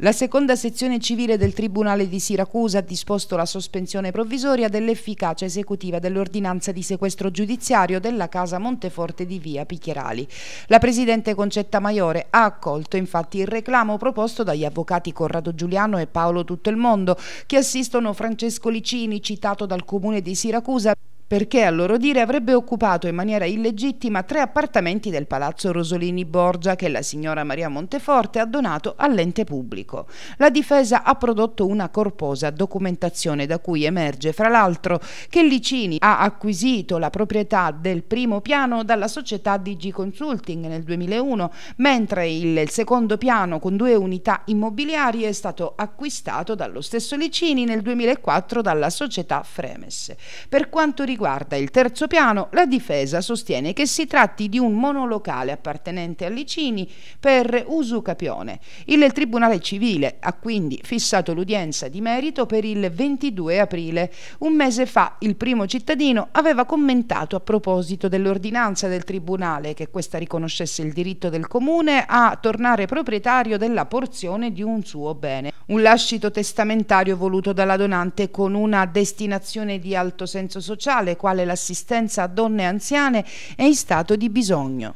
La seconda sezione civile del Tribunale di Siracusa ha disposto la sospensione provvisoria dell'efficacia esecutiva dell'ordinanza di sequestro giudiziario della casa Monteforte di via Pichierali. La Presidente Concetta Maiore ha accolto infatti il reclamo proposto dagli avvocati Corrado Giuliano e Paolo Tutto il Mondo che assistono Francesco Licini, citato dal Comune di Siracusa, perché a loro dire avrebbe occupato in maniera illegittima tre appartamenti del palazzo Rosolini Borgia che la signora Maria Monteforte ha donato all'ente pubblico. La difesa ha prodotto una corposa documentazione da cui emerge, fra l'altro, che Licini ha acquisito la proprietà del primo piano dalla società DG Consulting nel 2001, mentre il secondo piano con due unità immobiliari è stato acquistato dallo stesso Licini nel 2004 dalla società Fremes. Per quanto riguarda riguarda il terzo piano, la difesa sostiene che si tratti di un monolocale appartenente a Licini per usucapione. Il Tribunale Civile ha quindi fissato l'udienza di merito per il 22 aprile. Un mese fa il primo cittadino aveva commentato a proposito dell'ordinanza del Tribunale che questa riconoscesse il diritto del Comune a tornare proprietario della porzione di un suo bene. Un lascito testamentario voluto dalla donante con una destinazione di alto senso sociale sociale quale l'assistenza a donne anziane è in stato di bisogno.